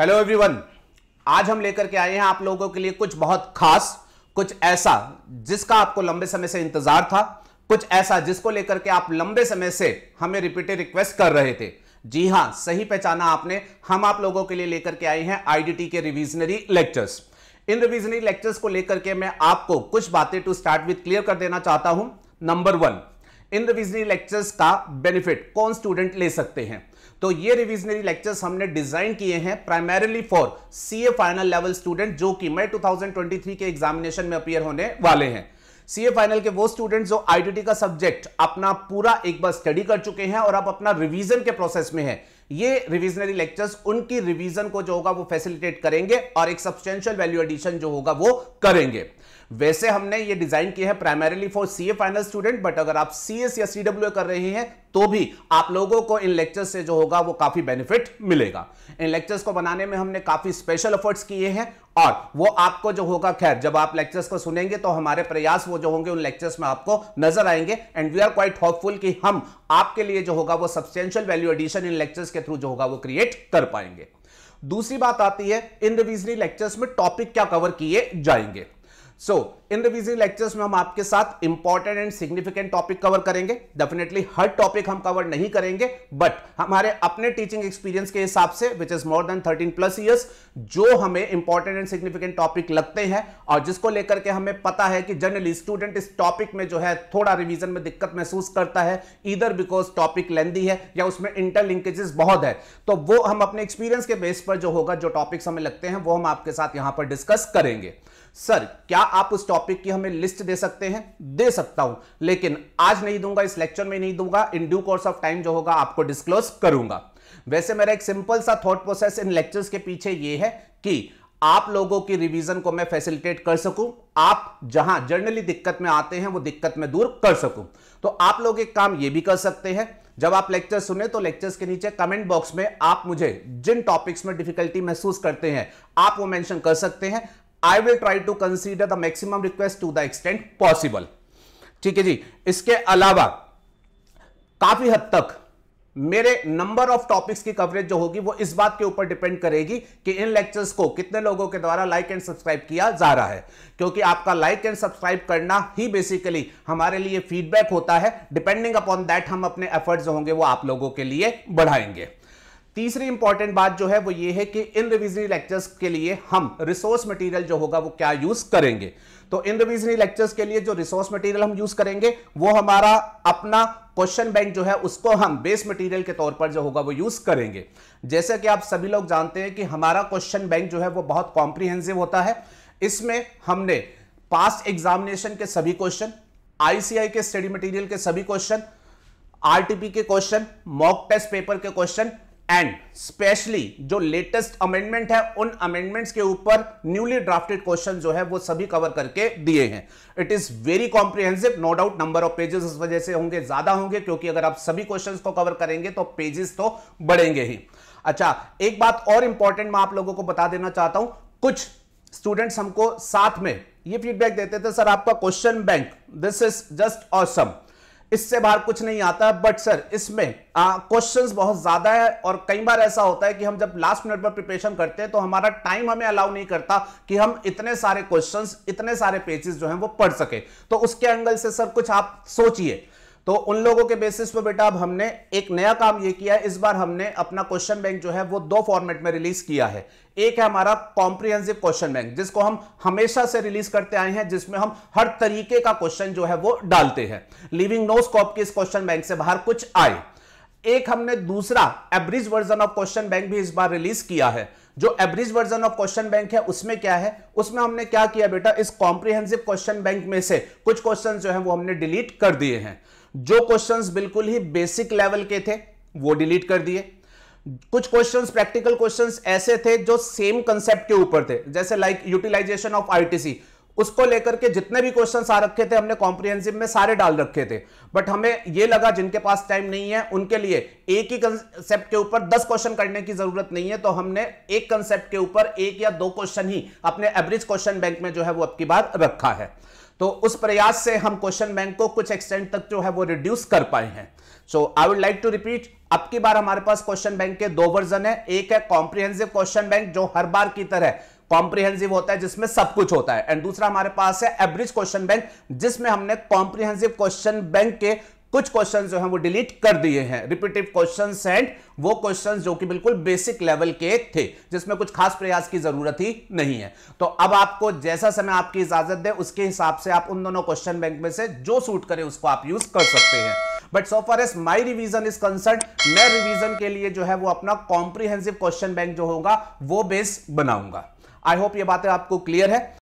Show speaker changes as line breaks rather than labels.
hello everyone आज हम लेकर के आए हैं आप लोगों के लिए कुछ बहुत खास कुछ ऐसा जिसका आपको लंबे समय से इंतजार था कुछ ऐसा जिसको लेकर के आप लंबे समय से हमें रिपीटेड रिक्वेस्ट कर रहे थे जी हां सही पहचाना आपने हम आप लोगों के लिए लेकर के आए हैं आईडीटी के रिविजनरी लेक्चर्स इन रिविजनरी लेक्चर्स को लेकर के मैं आपको कुछ बातें टू स्टार्ट विथ क्लियर कर देना चाहता हूं नंबर वन इन रिविजनरी लेक्चर्स का बेनिफिट कौन स्टूडेंट ले सकते हैं तो ये रिविजनरी लेक्चर्स हमने डिजाइन किए हैं primarily for CA final level student जो कि मई 2023 के एग्जामिनेशन में अपियर होने वाले हैं सीए फाइनल के वो स्टूडेंट जो आईटीटी का सब्जेक्ट अपना पूरा एक बार स्टडी कर चुके हैं और अब अपना रिविजन के प्रोसेस में है ये रिविजनरी लेक्चर्स उनकी रिवीजन को जो होगा वो फैसिलिटेट करेंगे और एक सब्सटेंशियल वैल्यू एडिशन जो होगा वो करेंगे वैसे हमने ये डिजाइन किया है primarily for CA final student but अगर आप सीएस या सीडब्ल्यू कर रहे हैं तो भी आप लोगों को इन लेक्चर्स से जो होगा वो काफी बेनिफिट मिलेगा इन लेक्चर्स को बनाने में हमने काफी स्पेशल एफर्ट्स किए हैं और वो आपको जो होगा खैर जब आप लेक्चर्स को सुनेंगे तो हमारे प्रयास वो जो होंगे उन लेक्चर्स में आपको नजर आएंगे and we are quite hopeful कि हम आपके लिए जो होगा वो सब्सटेंशियल वैल्यू एडिशन इन लेक्चर्स के थ्रू जो होगा वो क्रिएट कर पाएंगे दूसरी बात आती है इन रिविजनी लेक्चर्स में टॉपिक क्या कवर किए जाएंगे सो इन रिविजन लेक्चर्स में हम आपके साथ important and significant topic cover करेंगे डेफिनेटली हर टॉपिक हम कवर नहीं करेंगे बट हमारे अपने टीचिंग एक्सपीरियंस के हिसाब से which is more than 13 plus years जो हमें इंपॉर्टेंट एंड सिग्निफिकेंट टॉपिक लगते हैं और जिसको लेकर के हमें पता है कि जनरली स्टूडेंट इस टॉपिक में जो है थोड़ा रिविजन में दिक्कत महसूस करता है इधर बिकॉज टॉपिक लेंदी है या उसमें इंटरलिंकेजेस बहुत है तो वो हम अपने एक्सपीरियंस के बेस पर जो होगा जो टॉपिक्स हमें लगते हैं वो हम आपके साथ यहां पर डिस्कस करेंगे सर क्या आप उस टॉपिक की हमें लिस्ट दे सकते हैं दे सकता हूं लेकिन आज नहीं दूंगा इस लेक्चर में नहीं दूंगा in due course of time जो होगा आपको डिस्क्लोज करूंगा वैसे मेरा एक सिंपल सा थॉट प्रोसेस इन लेक्चर्स के पीछे ये है कि आप लोगों की रिवीजन को मैं फैसिलिटेट कर सकूं आप जहां जर्नली दिक्कत में आते हैं वो दिक्कत में दूर कर सकूं तो आप लोग एक काम ये भी कर सकते हैं जब आप लेक्चर सुने तो लेक्चर्स के नीचे कमेंट बॉक्स में आप मुझे जिन टॉपिक्स में डिफिकल्टी महसूस करते हैं आप वो मेंशन कर सकते हैं I will try to consider the maximum request to the extent possible ठीक है जी इसके अलावा काफी हद तक मेरे नंबर ऑफ टॉपिक्स की कवरेज जो होगी वो इस बात के ऊपर डिपेंड करेगी कि इन लेक्चर्स को कितने लोगों के द्वारा लाइक एंड सब्सक्राइब किया जा रहा है क्योंकि आपका लाइक एंड सब्सक्राइब करना ही बेसिकली हमारे लिए फीडबैक होता है डिपेंडिंग अपॉन दैट हम अपने एफर्ट्स जो होंगे वो आप लोगों के लिए बढ़ाएंगे तीसरी इंपॉर्टेंट बात जो है वो ये है कि इन रिविजनी लेक्चर्स के लिए हम रिसोर्स मटेरियल जो होगा वो क्या यूज करेंगे तो इन रिविजनी लेक्चर्स के लिए जो रिसोर्स मटेरियल हम यूज करेंगे वो हमारा अपना क्वेश्चन बैंक जो है उसको हम बेस मटेरियल के तौर पर जो होगा वो यूज करेंगे जैसे कि आप सभी लोग जानते हैं कि हमारा क्वेश्चन बैंक जो है वो बहुत कॉम्प्रिहेंसिव होता है इसमें हमने पास्ट एग्जामिनेशन के सभी क्वेश्चन आईसीआई के स्टडी मटीरियल के सभी क्वेश्चन आरटीपी के क्वेश्चन मॉक टेस्ट पेपर के क्वेश्चन एंड स्पेशली जो लेटेस्ट अमेंडमेंट है उन अमेंडमेंट्स के ऊपर न्यूली ड्राफ्टेड क्वेश्चन जो है वो सभी कवर करके दिए हैं it is very comprehensive no doubt number of pages इस वजह से होंगे ज्यादा होंगे क्योंकि अगर आप सभी क्वेश्चंस को कवर करेंगे तो पेजेस तो बढ़ेंगे ही अच्छा एक बात और इंपॉर्टेंट मैं आप लोगों को बता देना चाहता हूं कुछ स्टूडेंट्स हमको साथ में ये फीडबैक देते थे सर आपका question bank this is just awesome इससे बाहर कुछ नहीं आता है बट सर इसमें क्वेश्चंस बहुत ज्यादा है और कई बार ऐसा होता है कि हम जब लास्ट मिनट पर प्रिपरेशन करते हैं तो हमारा टाइम हमें अलाउ नहीं करता कि हम इतने सारे क्वेश्चंस इतने सारे पेजेस जो हैं वो पढ़ सके तो उसके एंगल से सर कुछ आप सोचिए तो उन लोगों के बेसिस पर बेटा अब हमने एक नया काम ये किया है इस बार हमने अपना क्वेश्चन बैंक जो है वो दो फॉर्मेट में रिलीज किया है एक है हमारा कॉम्प्रिहेंसिव क्वेश्चन बैंक जिसको हम हमेशा से रिलीज करते आए हैं जिसमें हम हर तरीके का क्वेश्चन जो है वो डालते हैं लिविंग नो स्कॉप के इस क्वेश्चन बैंक से बाहर कुछ आए एक हमने दूसरा average version of question bank भी इस बार रिलीज किया है जो average version of question bank है उसमें क्या है उसमें हमने क्या किया बेटा इस कॉम्प्रिहेंसिव क्वेश्चन बैंक में से कुछ क्वेश्चन जो है वो हमने डिलीट कर दिए हैं जो क्वेश्चन बिल्कुल ही बेसिक लेवल के थे वो डिलीट कर दिए कुछ क्वेश्चंस प्रैक्टिकल क्वेश्चंस ऐसे थे जो सेम कंसेप्ट के ऊपर थे जैसे लाइक यूटिलाइजेशन ऑफ आईटीसी उसको लेकर के जितने भी क्वेश्चन आ रखे थे हमने कॉम्प्रिहेंसिव में सारे डाल रखे थे बट हमें यह लगा जिनके पास टाइम नहीं है उनके लिए एक ही कंसेप्ट के ऊपर दस क्वेश्चन करने की जरूरत नहीं है तो हमने एक कंसेप्ट के ऊपर एक या दो क्वेश्चन ही अपने एवरेज क्वेश्चन बैंक में जो है वो अब की बार रखा है तो उस प्रयास से हम क्वेश्चन बैंक को कुछ एक्सटेंड तक जो है वो रिड्यूस कर पाए हैं so I would like to repeat अब की बार हमारे पास क्वेश्चन बैंक के दो वर्जन है एक है कॉम्प्रिहेंसिव क्वेश्चन बैंक जो हर बार की तरह कॉम्प्रिहेंसिव होता है जिसमें सब कुछ होता है एंड दूसरा हमारे पास है एवरेज क्वेश्चन बैंक जिसमें हमने कॉम्प्रिहेंसिव क्वेश्चन बैंक के कुछ क्वेश्चन जो है वो डिलीट कर दिए हैं रिपीटिव क्वेश्चन एंड वो क्वेश्चंस जो कि बिल्कुल बेसिक लेवल के थे जिसमें कुछ खास प्रयास की जरूरत ही नहीं है तो अब आपको जैसा समय आपकी इजाजत दे उसके हिसाब से आप उन दोनों क्वेश्चन बैंक में से जो सूट करे उसको आप यूज कर सकते हैं but so far as my revision is concerned मैं रिविजन के लिए जो है वो अपना कॉम्प्रीहेंसिव क्वेश्चन बैंक जो होगा वो बेस बनाऊंगा आई होप ये बातें आपको क्लियर है